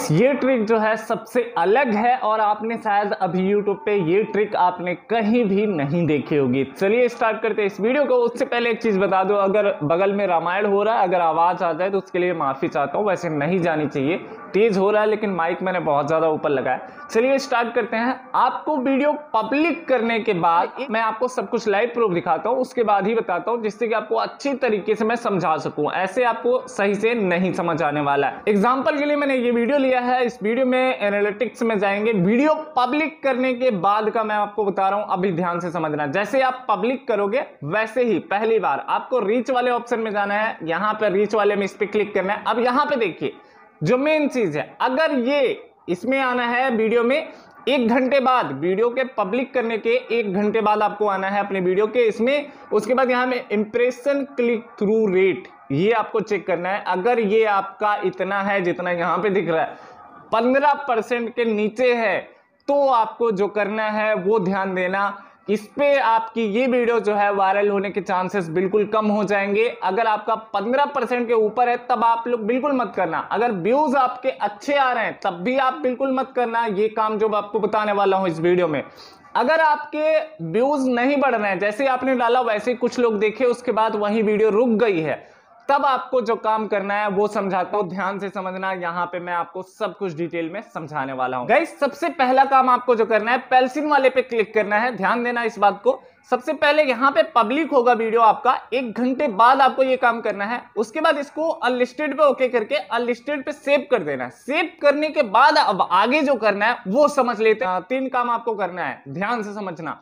friends ये trick जो है सबसे अलग है और आपने शायद अभी यूट्यूब पे ये ट्रिक आपने कहीं भी नहीं देखी होगी चलिए स्टार्ट करते हैं इस वीडियो को उससे पहले एक चीज़ बता दो अगर बगल में रामायण हो रहा है अगर आवाज़ आ जाए तो उसके लिए माफ़ी चाहता हूँ वैसे नहीं जानी चाहिए तेज़ हो रहा है लेकिन माइक मैंने बहुत ज़्यादा ऊपर लगाया चलिए स्टार्ट करते हैं आपको वीडियो पब्लिक करने के बाद मैं आपको सब कुछ लाइव प्रूफ दिखाता हूँ उसके बाद ही बताता हूँ जिससे कि आपको अच्छी तरीके से मैं समझा सकूँ ऐसे आपको सही से नहीं समझ आने वाला है एग्जाम्पल के लिए मैंने ये वीडियो लिया है इस वीडियो में एनालिटिक्स में जाएंगे वीडियो पब्लिक करने के बाद का मैं आपको बता रहा हूं अभी ध्यान से समझना जैसे आप पब्लिक करोगे वैसे ही पहली बार आपको रीच वाले ऑप्शन में जाना है यहां पर रीच वाले में इस पर क्लिक करना है अब यहां पर देखिए जो मेन चीज है अगर ये इसमें आना है वीडियो में एक घंटे बाद वीडियो के पब्लिक करने के एक घंटे बाद आपको आना है अपने वीडियो के इसमें उसके बाद यहां में इंप्रेशन क्लिक थ्रू रेट ये आपको चेक करना है अगर ये आपका इतना है जितना यहां पे दिख रहा है पंद्रह परसेंट के नीचे है तो आपको जो करना है वो ध्यान देना इस पे आपकी ये वीडियो जो है वायरल होने के चांसेस बिल्कुल कम हो जाएंगे अगर आपका 15 परसेंट के ऊपर है तब आप लोग बिल्कुल मत करना अगर व्यूज आपके अच्छे आ रहे हैं तब भी आप बिल्कुल मत करना ये काम जो आपको बताने वाला हूं इस वीडियो में अगर आपके व्यूज नहीं बढ़ रहे हैं जैसे आपने डाला वैसे कुछ लोग देखे उसके बाद वही वीडियो रुक गई है तब आपको जो काम करना है वो समझाता हूँ ध्यान से समझना यहाँ पे मैं आपको सब कुछ डिटेल में समझाने वाला हूँ गाइस सबसे पहला काम आपको जो करना है पेल्सिन वाले पे क्लिक करना है ध्यान देना इस बात को सबसे पहले यहाँ पे पब्लिक होगा वीडियो आपका एक घंटे बाद आपको ये काम करना है उसके बाद इसको अनलिस्टेड पे ओके करके अनलिस्टेड पे सेव कर देना है सेव करने के बाद अब आगे जो करना है वो समझ लेते हैं तीन काम आपको करना है ध्यान से समझना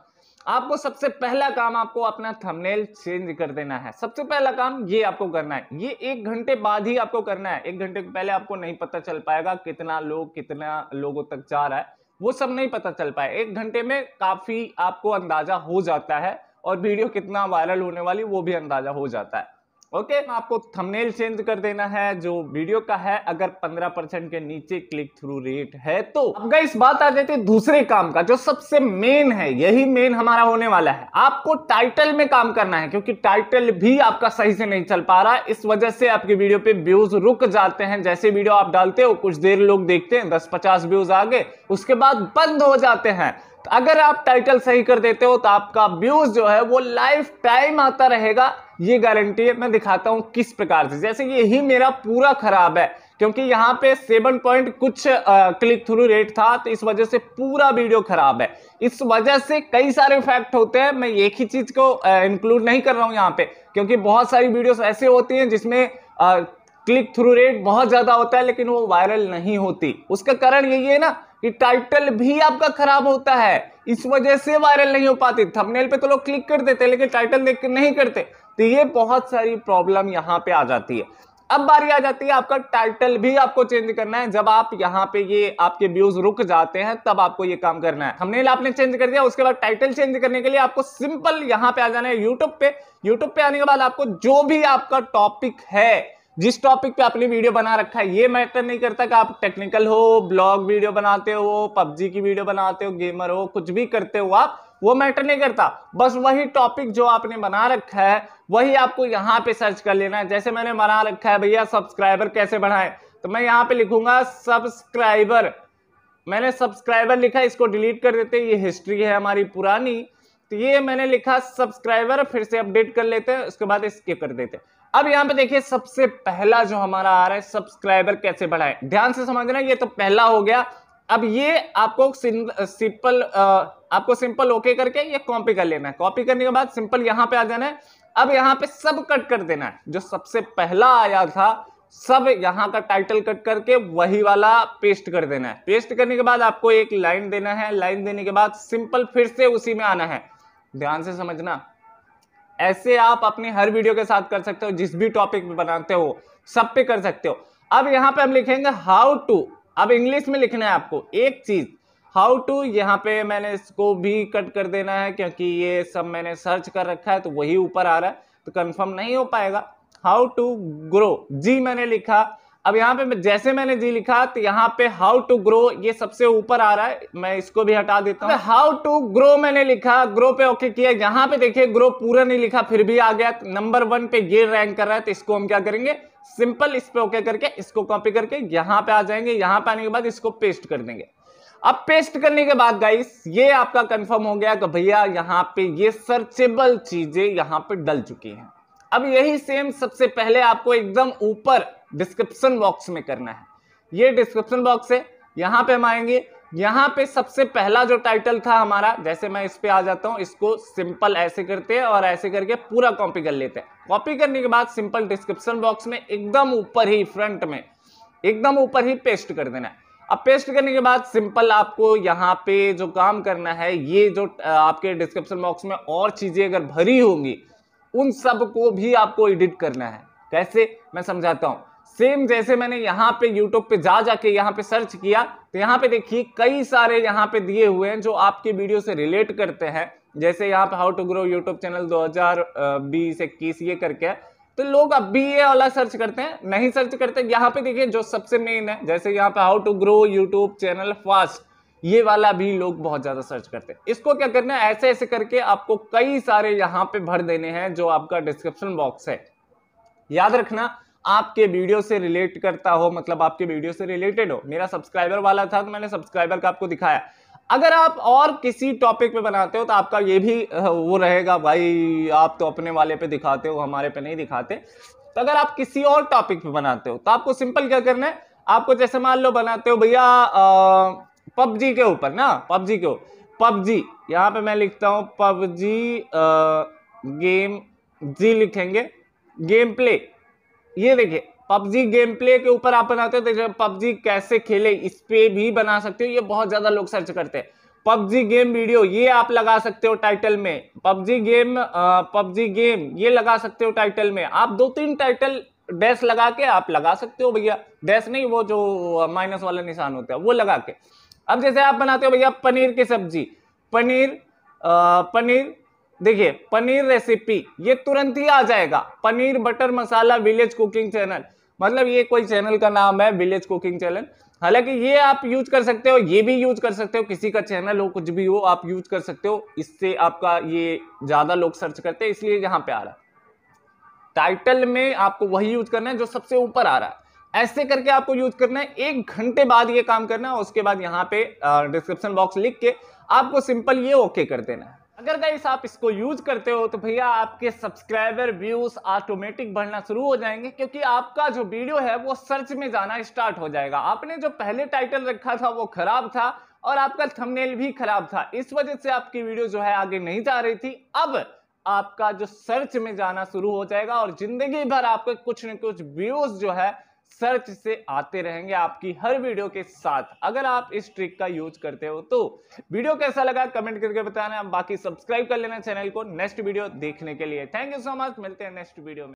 आपको सबसे पहला काम आपको अपना थंबनेल चेंज कर देना है सबसे पहला काम ये आपको करना है ये एक घंटे बाद ही आपको करना है एक घंटे पहले आपको नहीं पता चल पाएगा कितना लोग कितना लोगों तक जा रहा है वो सब नहीं पता चल पाए एक घंटे में काफी आपको अंदाजा हो जाता है और वीडियो कितना वायरल होने वाली वो भी अंदाजा हो जाता है ओके okay, आपको थंबनेल चेंज कर देना है जो वीडियो का है अगर 15 परसेंट के नीचे क्लिक थ्रू रेट है तो अब इस बात आ जाती है दूसरे काम का जो सबसे मेन है यही मेन हमारा होने वाला है आपको टाइटल में काम करना है क्योंकि टाइटल भी आपका सही से नहीं चल पा रहा इस वजह से आपकी वीडियो पे व्यूज रुक जाते हैं जैसे वीडियो आप डालते हो कुछ देर लोग देखते हैं दस पचास व्यूज आगे उसके बाद बंद हो जाते हैं अगर आप टाइटल सही कर देते हो तो आपका व्यूज जो है वो लाइफ टाइम आता रहेगा ये गारंटी है मैं दिखाता हूँ किस प्रकार से जैसे कि यही मेरा पूरा खराब है क्योंकि यहाँ पे सेवन पॉइंट कुछ आ, क्लिक थ्रू रेट था तो इस वजह से पूरा वीडियो खराब है इस वजह से कई सारे फैक्ट होते हैं मैं एक ही चीज़ को इंक्लूड नहीं कर रहा हूँ यहाँ पे क्योंकि बहुत सारी वीडियोस ऐसे होती हैं जिसमें आ, क्लिक थ्रू रेट बहुत ज़्यादा होता है लेकिन वो वायरल नहीं होती उसका कारण यही है ना कि टाइटल भी आपका खराब होता है इस वजह से वायरल नहीं हो पाती थंबनेल पे तो लोग क्लिक कर देते लेकिन टाइटल देख के नहीं करते तो ये बहुत सारी प्रॉब्लम यहाँ पे आ जाती है अब बारी आ जाती है आपका टाइटल भी आपको चेंज करना है जब आप यहाँ पे ये आपके व्यूज रुक जाते हैं तब आपको ये काम करना है हमने आपने चेंज कर दिया उसके बाद टाइटल चेंज करने के लिए आपको सिंपल यहाँ पे आ जाना है यूट्यूब पे यूट्यूब पे आने के बाद आपको जो भी आपका टॉपिक है जिस टॉपिक पे आपने वीडियो बना रखा है ये मैटर नहीं करता कि आप टेक्निकल हो ब्लॉग वीडियो बनाते हो पबजी की वीडियो बनाते हो गेमर हो कुछ भी करते हो आप वो मैटर नहीं करता बस वही टॉपिक जो आपने बना रखा है वही आपको यहाँ पे सर्च कर लेना है जैसे मैंने बना रखा है भैया सब्सक्राइबर कैसे बढ़ाएं तो मैं यहाँ पे लिखूंगा सब्सक्राइबर मैंने सब्सक्राइबर लिखा इसको डिलीट कर देते ये हिस्ट्री है हमारी पुरानी तो ये मैंने लिखा सब्सक्राइबर फिर से अपडेट कर लेते हैं उसके बाद स्किप कर देते हैं अब यहां पे देखिए सबसे पहला जो हमारा आ रहा है सब्सक्राइबर कैसे बढ़ाए ध्यान से समझना ये तो पहला हो गया अब ये आपको सिंपल आपको सिंपल ओके करके ये कॉपी कर लेना है कॉपी करने के बाद सिंपल यहां पे आ जाना है अब यहां पे सब कट कर देना है जो सबसे पहला आया था सब यहाँ का टाइटल कट करके वही वाला पेस्ट कर देना है पेस्ट करने के बाद आपको एक लाइन देना है लाइन देने के बाद सिंपल फिर से उसी में आना है ध्यान से समझना ऐसे आप अपने हर वीडियो के साथ कर सकते हो जिस भी टॉपिक पे बनाते हो सब पे कर सकते हो अब यहाँ पे हम लिखेंगे हाउ टू अब इंग्लिश में लिखना है आपको एक चीज़ हाउ टू यहाँ पे मैंने इसको भी कट कर देना है क्योंकि ये सब मैंने सर्च कर रखा है तो वही ऊपर आ रहा है तो कंफर्म नहीं हो पाएगा हाउ टू ग्रो जी मैंने लिखा अब यहाँ पे जैसे मैंने जी लिखा तो यहाँ पे हाउ टू ग्रो ये सबसे ऊपर आ रहा है मैं इसको भी हटा देता हूँ हाउ टू ग्रो मैंने लिखा ग्रो पे ओके किया यहाँ पे देखिए ग्रो पूरा नहीं लिखा फिर भी आ गया नंबर वन पे ये रैंक कर रहा है तो इसको हम क्या करेंगे सिंपल इस पे ओके करके इसको कॉपी करके यहाँ पे आ जाएंगे यहाँ पे आने के बाद इसको पेस्ट कर देंगे अब पेस्ट करने के बाद गाइस ये आपका कंफर्म हो गया कि भैया यहाँ पे ये सर्चेबल चीजें यहाँ पे डल चुकी हैं अब यही सेम सबसे पहले आपको एकदम ऊपर डिस्क्रिप्शन बॉक्स में करना है ये डिस्क्रिप्शन बॉक्स है यहां पे हम आएंगे यहां पे सबसे पहला जो टाइटल था हमारा जैसे मैं इस पे आ जाता हूं इसको सिंपल ऐसे करते हैं और ऐसे करके पूरा कॉपी कर लेते हैं कॉपी करने के बाद सिंपल डिस्क्रिप्शन बॉक्स में एकदम ऊपर ही फ्रंट में एकदम ऊपर ही पेस्ट कर देना है अब पेस्ट करने के बाद सिंपल आपको यहाँ पे जो काम करना है ये जो आपके डिस्क्रिप्शन बॉक्स में और चीज़ें अगर भरी होंगी उन सब को भी आपको एडिट करना है कैसे मैं समझाता हूं सेम जैसे मैंने यहां पे यूट्यूब पे जा जाके यहां पे सर्च किया तो यहां पे देखिए कई सारे यहां पे दिए हुए हैं जो आपके वीडियो से रिलेट करते हैं जैसे यहाँ पे how to grow YouTube channel 2020 इक्कीस ये करके तो लोग अब भी ये वाला सर्च करते हैं नहीं सर्च करते यहाँ पे देखिए जो सबसे मेन है जैसे यहाँ पे how to grow YouTube channel fast ये वाला भी लोग बहुत ज़्यादा सर्च करते हैं इसको क्या करना है ऐसे ऐसे करके आपको कई सारे यहाँ पे भर देने हैं जो आपका डिस्क्रिप्शन बॉक्स है याद रखना आपके वीडियो से रिलेट करता हो मतलब आपके वीडियो से रिलेटेड हो मेरा सब्सक्राइबर वाला था तो मैंने सब्सक्राइबर का आपको दिखाया अगर आप और किसी टॉपिक पे बनाते हो तो आपका ये भी वो रहेगा भाई आप तो अपने वाले पे दिखाते हो हमारे पे नहीं दिखाते तो अगर आप किसी और टॉपिक पे बनाते हो तो आपको सिंपल क्या करना है आपको जैसे मान लो बनाते हो भैया पबजी के ऊपर ना पबजी के पबजी यहाँ पे मैं लिखता हूँ पबजी गेम जी लिखेंगे गेम प्ले ये देखिए पबजी गेम प्ले के ऊपर आप बनाते हो तो पबजी कैसे खेले इस पे भी बना सकते हो ये बहुत ज़्यादा लोग सर्च करते हैं पबजी गेम वीडियो ये आप लगा सकते हो टाइटल में पबजी गेम पबजी गेम ये लगा सकते हो टाइटल में आप दो तीन टाइटल डैश लगा के आप लगा सकते हो भैया डैश नहीं वो जो माइनस वाला निशान होता है वो लगा के अब जैसे आप बनाते हो भैया पनीर की सब्जी पनीर आ, पनीर देखिए पनीर रेसिपी ये तुरंत ही आ जाएगा paneer butter masala village cooking channel मतलब ये कोई चैनल का नाम है विलेज कुकिंग चैनल हालांकि ये आप यूज कर सकते हो ये भी यूज कर सकते हो किसी का चैनल हो कुछ भी हो आप यूज कर सकते हो इससे आपका ये ज्यादा लोग सर्च करते हैं इसलिए यहाँ पे आ रहा है टाइटल में आपको वही यूज करना है जो सबसे ऊपर आ रहा है ऐसे करके आपको यूज करना है एक घंटे बाद ये काम करना है उसके बाद यहाँ पे डिस्क्रिप्शन बॉक्स लिख के आपको सिंपल ये ओके कर देना है अगर गाइस आप इसको यूज करते हो तो भैया आपके सब्सक्राइबर व्यूज ऑटोमेटिक बढ़ना शुरू हो जाएंगे क्योंकि आपका जो वीडियो है वो सर्च में जाना स्टार्ट हो जाएगा आपने जो पहले टाइटल रखा था वो खराब था और आपका थंबनेल भी खराब था इस वजह से आपकी वीडियो जो है आगे नहीं जा रही थी अब आपका जो सर्च में जाना शुरू हो जाएगा और जिंदगी भर आपके कुछ न कुछ व्यूज जो है सर्च से आते रहेंगे आपकी हर वीडियो के साथ अगर आप इस ट्रिक का यूज करते हो तो वीडियो कैसा लगा कमेंट करके बताना बाकी सब्सक्राइब कर लेना चैनल को नेक्स्ट वीडियो देखने के लिए थैंक यू सो मच मिलते हैं नेक्स्ट वीडियो में